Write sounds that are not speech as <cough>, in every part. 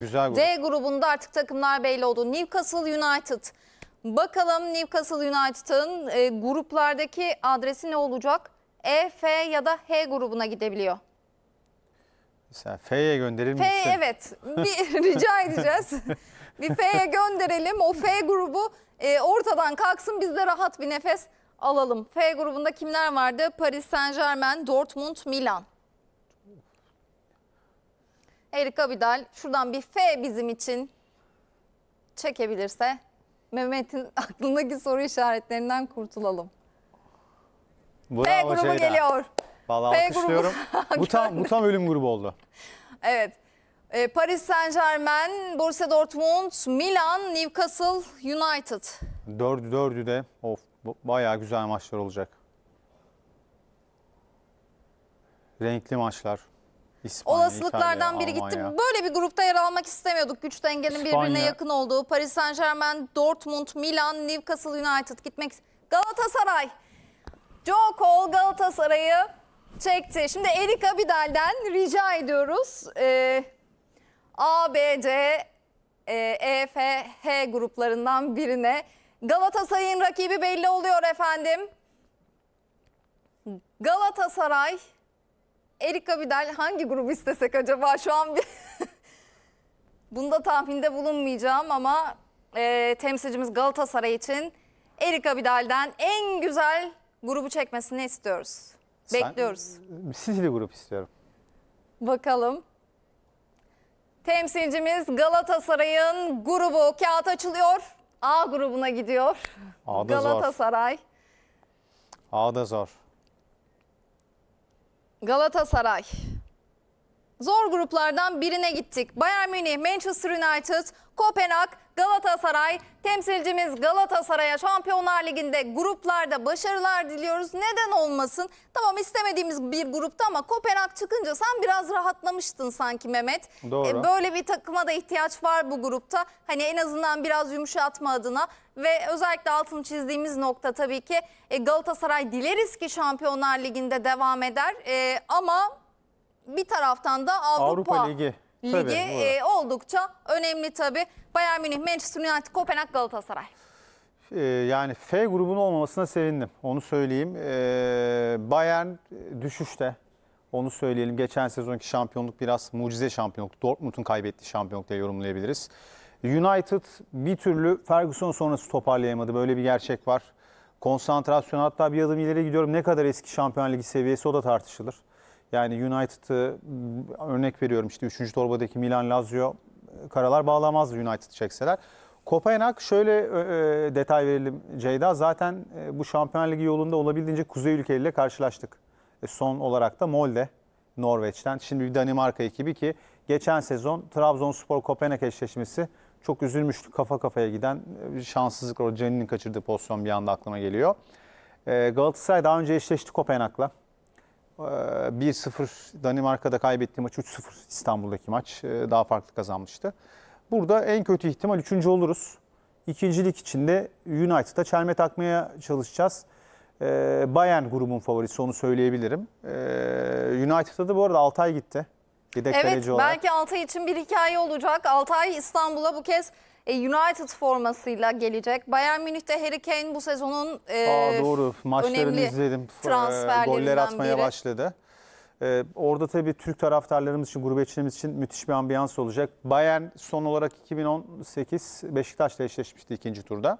Güzel grup. D grubunda artık takımlar belli oldu. Newcastle United. Bakalım Newcastle United'ın e, gruplardaki adresi ne olacak? E, F ya da H grubuna gidebiliyor. Mesela F'ye gönderir F misin? evet bir <laughs> rica edeceğiz. bir F'ye gönderelim. O F grubu e, ortadan kalksın biz de rahat bir nefes alalım. F grubunda kimler vardı? Paris Saint Germain, Dortmund, Milan. Erik Abidal şuradan bir F bizim için çekebilirse Mehmet'in <laughs> aklındaki soru işaretlerinden kurtulalım. F grubu Ceyda. geliyor. Vallahi F grubu. alkışlıyorum. <laughs> Bu tam, bu tam ölüm grubu oldu. Evet. Ee, Paris Saint Germain, Borussia Dortmund, Milan, Newcastle, United. Dördü dördü de of bu- bayağı güzel maçlar olacak. Renkli maçlar. İspanya, olasılıklardan İtalya, biri gitti. Almanya. Böyle bir grupta yer almak istemiyorduk. Güç dengenin İspanya. birbirine yakın olduğu. Paris Saint Germain, Dortmund, Milan, Newcastle United gitmek. Galatasaray. Joe Cole Galatasaray'ı çekti. Şimdi Erik Abidal'den rica ediyoruz. Ee, A, B, C, e, E, F, H gruplarından birine. Galatasaray'ın rakibi belli oluyor efendim. Galatasaray Erika Vidal hangi grubu istesek acaba şu an bir... <laughs> Bunda tahminde bulunmayacağım ama e, temsilcimiz Galatasaray için Erika Vidal'den en güzel grubu çekmesini istiyoruz. Bekliyoruz. Sizli grup istiyorum. Bakalım. Temsilcimiz Galatasaray'ın grubu kağıt açılıyor. A grubuna gidiyor. A'da zor. Galatasaray. A'da zor. Galatasaray zor gruplardan birine gittik. Bayern Münih, Manchester United, Kopenhag, Galatasaray. Temsilcimiz Galatasaray'a Şampiyonlar Ligi'nde gruplarda başarılar diliyoruz. Neden olmasın? Tamam istemediğimiz bir grupta ama Kopenhag çıkınca sen biraz rahatlamıştın sanki Mehmet. E, Doğru. Ee, böyle bir takıma da ihtiyaç var bu grupta. Hani en azından biraz yumuşatma adına ve özellikle altını çizdiğimiz nokta tabii ki e, Galatasaray dileriz ki Şampiyonlar Ligi'nde devam eder. E, ama bir taraftan da Avrupa, Avrupa Ligi, Ligi tabii, e, oldukça önemli tabii. Bayern Münih, Manchester United, Kopenhag, Galatasaray. Ee, yani F grubunun olmamasına sevindim. Onu söyleyeyim. Ee, Bayern düşüşte. Onu söyleyelim. Geçen sezonki şampiyonluk biraz mucize şampiyonluk. Dortmund'un kaybettiği şampiyonluk diye yorumlayabiliriz. United bir türlü Ferguson sonrası toparlayamadı. Böyle bir gerçek var. Konsantrasyon hatta bir adım ileri gidiyorum. Ne kadar eski Şampiyon Ligi seviyesi o da tartışılır. Yani United'ı örnek veriyorum işte 3. torbadaki Milan Lazio e, karalar bağlamazdı United çekseler. Kopenhag şöyle e, e, detay verelim Ceyda. Zaten e, bu Şampiyon Ligi yolunda olabildiğince kuzey ülkeleriyle karşılaştık. E, son olarak da Molde Norveç'ten. Şimdi bir Danimarka ekibi ki geçen sezon Trabzonspor Kopenhag eşleşmesi çok üzülmüştük. Kafa kafaya giden bir e, şanssızlık. O Canin'in kaçırdığı pozisyon bir anda aklıma geliyor. E, Galatasaray daha önce eşleşti Kopenhag'la. 1-0 ee, Danimarka'da kaybettiği maç 3-0 İstanbul'daki maç e, daha farklı kazanmıştı. Burada en kötü ihtimal 3. oluruz. İkincilik içinde United'a çelme takmaya çalışacağız. Ee, Bayern grubun favorisi onu söyleyebilirim. Ee, United'da da bu arada Altay gitti. Yedek evet, belki olarak. Altay için bir hikaye olacak. Altay İstanbul'a bu kez e, United formasıyla gelecek. Bayern Münih'te Harry Kane bu sezonun e, Aa, doğru. Maçlarını izledim. E, transferlerinden Goller atmaya biri. başladı. Ee, orada tabii Türk taraftarlarımız için, gurbetçilerimiz için müthiş bir ambiyans olacak. Bayern son olarak 2018 Beşiktaş'la eşleşmişti ikinci turda.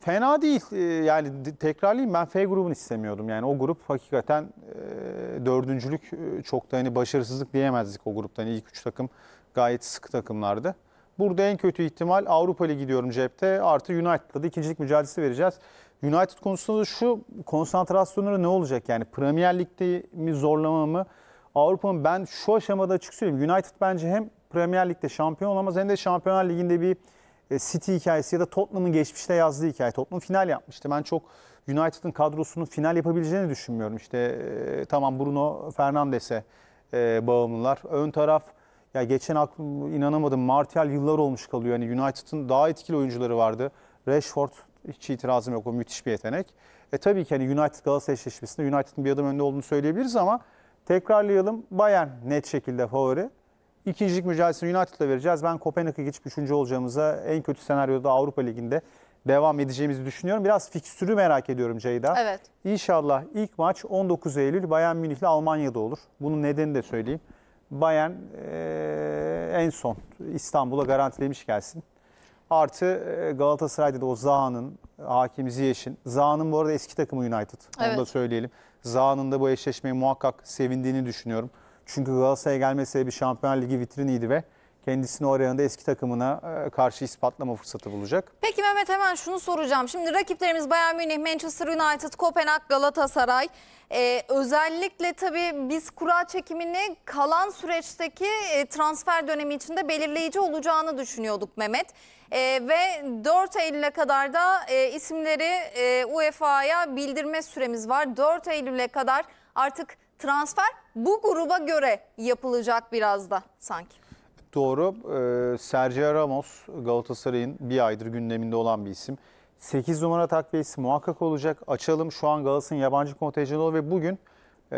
Fena değil. E, yani tekrarlayayım ben F grubunu istemiyordum. Yani o grup hakikaten e, dördüncülük çok da hani başarısızlık diyemezdik o gruptan. Yani ilk üç takım gayet sıkı takımlardı. Burada en kötü ihtimal Avrupa Ligi diyorum cepte. Artı United'la da ikincilik mücadelesi vereceğiz. United konusunda da şu konsantrasyonları ne olacak? Yani Premier Lig'de mi zorlama mı? Avrupa'nın ben şu aşamada açık söyleyeyim. United bence hem Premier Lig'de şampiyon olamaz hem de Şampiyonlar Ligi'nde bir e, City hikayesi ya da Tottenham'ın geçmişte yazdığı hikaye. Tottenham final yapmıştı. Ben çok United'ın kadrosunun final yapabileceğini düşünmüyorum. İşte e, tamam Bruno Fernandes'e e, bağımlılar. Ön taraf ya geçen aklım inanamadım. Martial yıllar olmuş kalıyor. Yani United'ın daha etkili oyuncuları vardı. Rashford hiç itirazım yok. O müthiş bir yetenek. E tabii ki hani United Galatasaray eşleşmesinde United'ın bir adım önde olduğunu söyleyebiliriz ama tekrarlayalım. Bayern net şekilde favori. İkincilik mücadelesini United'la vereceğiz. Ben Kopenhag'ı geçip üçüncü olacağımıza en kötü senaryoda Avrupa Ligi'nde devam edeceğimizi düşünüyorum. Biraz fikstürü merak ediyorum Ceyda. Evet. İnşallah ilk maç 19 Eylül Bayern Münih'le Almanya'da olur. Bunun nedenini de söyleyeyim. Bayern e, en son İstanbul'a garantilemiş gelsin. Artı Galatasaray'da da o Zaha'nın, Hakim Ziyech'in. Zaha'nın bu arada eski takımı United. Evet. Onu da söyleyelim. Zaha'nın da bu eşleşmeyi muhakkak sevindiğini düşünüyorum. Çünkü Galatasaray'a gelmese bir Şampiyonlar Ligi vitriniydi ve kendisini oraya da eski takımına e, karşı ispatlama fırsatı bulacak. Peki Mehmet hemen şunu soracağım. Şimdi rakiplerimiz Bayern Münih, Manchester United, Kopenhag, Galatasaray. Ee, özellikle tabii biz kura çekimini kalan süreçteki e, transfer dönemi içinde belirleyici olacağını düşünüyorduk Mehmet. E, ve 4 Eylül'e kadar da e, isimleri e, UEFA'ya bildirme süremiz var. 4 Eylül'e kadar artık transfer bu gruba göre yapılacak biraz da sanki doğru. Ee, Sergio Ramos Galatasaray'ın bir aydır gündeminde olan bir isim. 8 numara takviyesi muhakkak olacak. Açalım şu an Galatasaray'ın yabancı kontenjanı ve bugün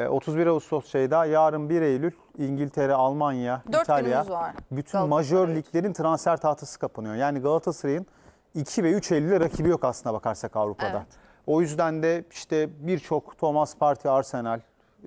31 e, Ağustos şeyda yarın 1 Eylül İngiltere, Almanya, Dört İtalya bütün majör liglerin transfer tahtası kapanıyor. Yani Galatasaray'ın 2 ve 3 Eylül'e rakibi yok aslında bakarsak Avrupa'da. Evet. O yüzden de işte birçok Thomas Party, Arsenal,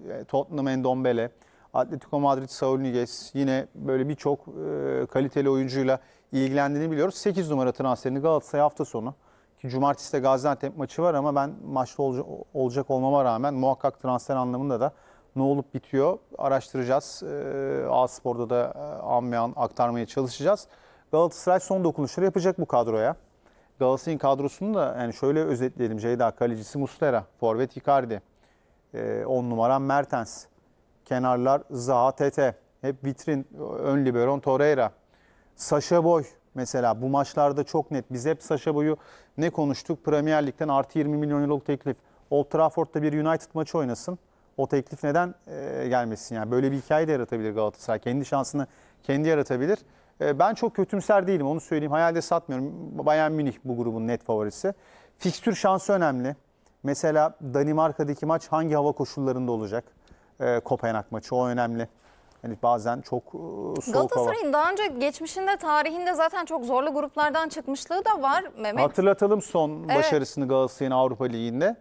e, Tottenham Endombele, Atletico Madrid Saul Niguez yine böyle birçok e, kaliteli oyuncuyla ilgilendiğini biliyoruz. 8 numara transferini Galatasaray hafta sonu ki cumartesi de Gaziantep maçı var ama ben maçta olca, olacak olmama rağmen muhakkak transfer anlamında da ne olup bitiyor araştıracağız. E, A-Spor'da da e, anmayan aktarmaya çalışacağız. Galatasaray son dokunuşları yapacak bu kadroya. Galatasaray'ın kadrosunu da yani şöyle özetleyelim. Ceyda kalecisi Muslera, forvet Icardi, 10 e, numara Mertens, Kenarlar Zahatete. Hep vitrin. Ön liberon Torreira. Saşa Boy mesela bu maçlarda çok net. Biz hep Saşa Boy'u ne konuştuk? Premier Lig'den artı 20 milyon euroluk teklif. Old Trafford'da bir United maçı oynasın. O teklif neden e, gelmesin? Yani böyle bir hikaye de yaratabilir Galatasaray. Kendi şansını kendi yaratabilir. E, ben çok kötümser değilim onu söyleyeyim. Hayalde satmıyorum. Bayern Münih bu grubun net favorisi. Fikstür şansı önemli. Mesela Danimarka'daki maç hangi hava koşullarında olacak? e, Kopenhag maçı o önemli. Yani bazen çok e, soğuk Galatasaray'ın daha önce geçmişinde tarihinde zaten çok zorlu gruplardan çıkmışlığı da var Mehmet. Hatırlatalım son evet. başarısını Galatasaray'ın Avrupa Ligi'nde.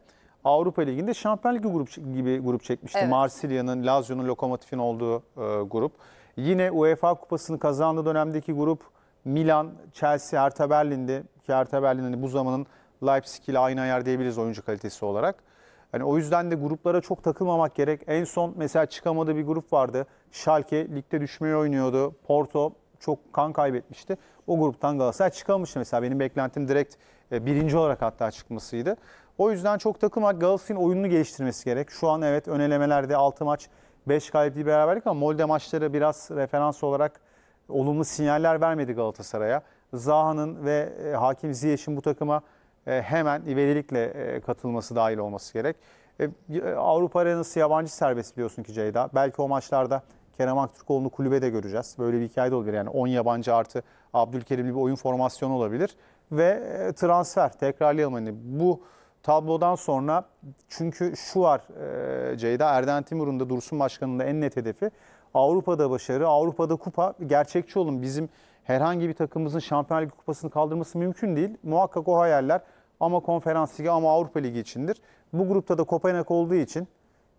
Avrupa Ligi'nde Şampiyon Ligi grup, gibi grup çekmişti. Evet. Marsilya'nın, Lazio'nun, Lokomotif'in olduğu e, grup. Yine UEFA Kupası'nı kazandığı dönemdeki grup Milan, Chelsea, Hertha Berlin'di. Ki Hertha Berlin hani bu zamanın Leipzig ile aynı ayar diyebiliriz oyuncu kalitesi olarak. Hani o yüzden de gruplara çok takılmamak gerek. En son mesela çıkamadığı bir grup vardı. Schalke ligde düşmeyi oynuyordu. Porto çok kan kaybetmişti. O gruptan Galatasaray çıkamıştı mesela. Benim beklentim direkt e, birinci olarak hatta çıkmasıydı. O yüzden çok takılmak Galatasaray'ın oyununu geliştirmesi gerek. Şu an evet ön elemelerde 6 maç 5 galipliği beraberlik ama Molde maçları biraz referans olarak olumlu sinyaller vermedi Galatasaray'a. Zaha'nın ve e, Hakim Ziyech'in bu takıma e, hemen ivedilikle e, katılması dahil olması gerek. E, Avrupa arenası yabancı serbest biliyorsun ki Ceyda. Belki o maçlarda Kerem Aktürkoğlu'nu kulübede göreceğiz. Böyle bir hikaye de olabilir. Yani 10 yabancı artı Abdülkerim'li bir oyun formasyonu olabilir. Ve transfer tekrarlayalım. Hani bu tablodan sonra çünkü şu var Ceyda Erden Timur'un da Dursun Başkan'ın da en net hedefi Avrupa'da başarı, Avrupa'da kupa gerçekçi olun. Bizim herhangi bir takımımızın Şampiyonlar Ligi kupasını kaldırması mümkün değil. Muhakkak o hayaller ama konferans ligi ama Avrupa Ligi içindir. Bu grupta da Kopenhag olduğu için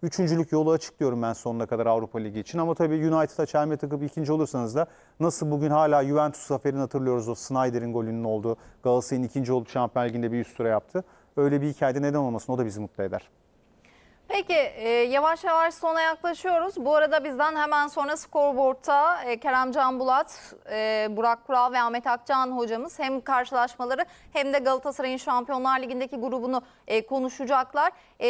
üçüncülük yolu açık diyorum ben sonuna kadar Avrupa Ligi için. Ama tabii United'a çelme takıp ikinci olursanız da nasıl bugün hala Juventus zaferini hatırlıyoruz o Snyder'in golünün olduğu Galatasaray'ın ikinci olduğu Şampiyon Ligi'nde bir üst tura yaptı. Öyle bir hikayede neden olmasın o da bizi mutlu eder. Peki e, yavaş yavaş sona yaklaşıyoruz. Bu arada bizden hemen sonra skorboardta e, Kerem Can Bulat, e, Burak Kural ve Ahmet Akcan hocamız hem karşılaşmaları hem de Galatasaray'ın Şampiyonlar Ligi'ndeki grubunu e, konuşacaklar. E,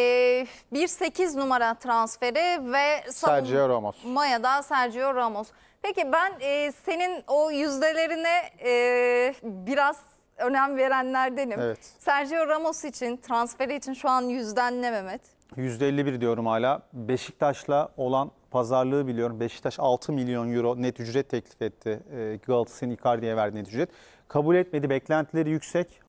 1-8 numara transferi ve Sergio Ramos. Maya'da Sergio Ramos. Peki ben e, senin o yüzdelerine e, biraz önem verenlerdenim. Evet. Sergio Ramos için, transferi için şu an yüzden ne Mehmet? %51 diyorum hala. Beşiktaş'la olan pazarlığı biliyorum. Beşiktaş 6 milyon euro net ücret teklif etti. E, Galatasaray'ın Icardi'ye verdiği net ücret. Kabul etmedi. Beklentileri yüksek